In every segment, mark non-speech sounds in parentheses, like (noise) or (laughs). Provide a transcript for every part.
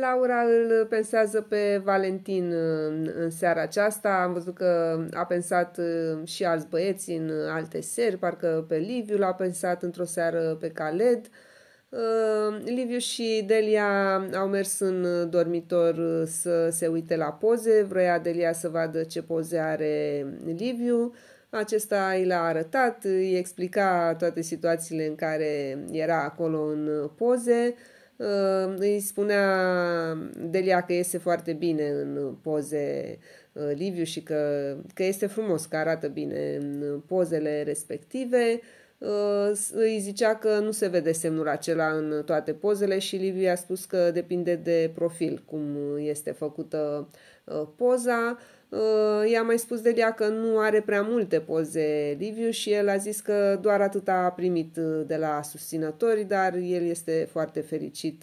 Laura îl pensează pe Valentin uh, în seara aceasta. Am văzut că a pensat uh, și alți băieți în uh, alte seri, parcă pe Liviu l-a pensat într-o seară pe Caled. Liviu și Delia au mers în dormitor să se uite la poze. Vroia Delia să vadă ce poze are Liviu. Acesta i l-a arătat, îi explica toate situațiile în care era acolo în poze. Uh, Ă, îi spunea Delia că iese foarte bine în poze ă, Liviu și că, că este frumos, că arată bine în pozele respective. Uh, îi zicea că nu se vede semnul acela în toate pozele și Liviu a spus că depinde de profil cum este făcută uh, poza. Uh, i-a mai spus de ea că nu are prea multe poze Liviu și el a zis că doar atât a primit de la susținători, dar el este foarte fericit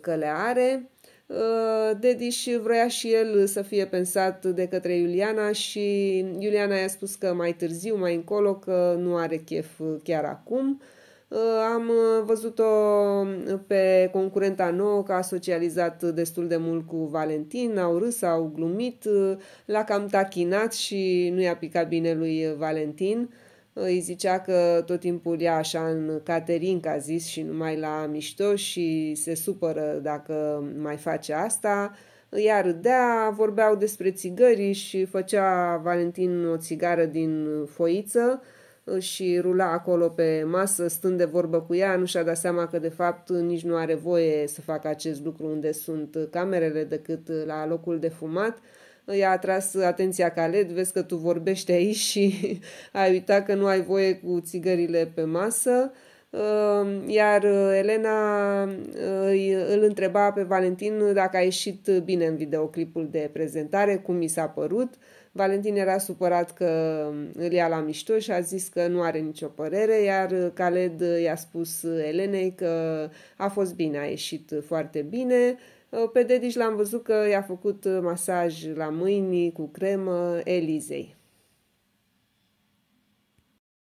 că le are. Uh, și vroia și el să fie pensat de către Iuliana și Iuliana i-a spus că mai târziu, mai încolo, că nu are chef chiar acum. Uh, am văzut-o pe concurenta nouă că a socializat destul de mult cu Valentin, au râs, au glumit, uh, l-a cam tachinat și nu i-a picat bine lui Valentin îi zicea că tot timpul ia așa în Caterin, ca zis, și numai la mișto și se supără dacă mai face asta. Ea râdea, vorbeau despre țigări și făcea Valentin o țigară din foiță și rula acolo pe masă, stând de vorbă cu ea, nu și-a dat seama că de fapt nici nu are voie să facă acest lucru unde sunt camerele decât la locul de fumat îi a atras atenția Caled, vezi că tu vorbești aici și (laughs) ai uitat că nu ai voie cu țigările pe masă. Ehm, iar uh, Elena uh, îl întreba pe Valentin dacă a ieșit bine în videoclipul de prezentare, cum i s-a părut Valentin era supărat că îl ia la mișto și a zis că nu are nicio părere, iar Caled i-a spus Elenei că a fost bine, a ieșit foarte bine. Pe Dedici l-am văzut că i-a făcut masaj la mâini cu cremă Elizei.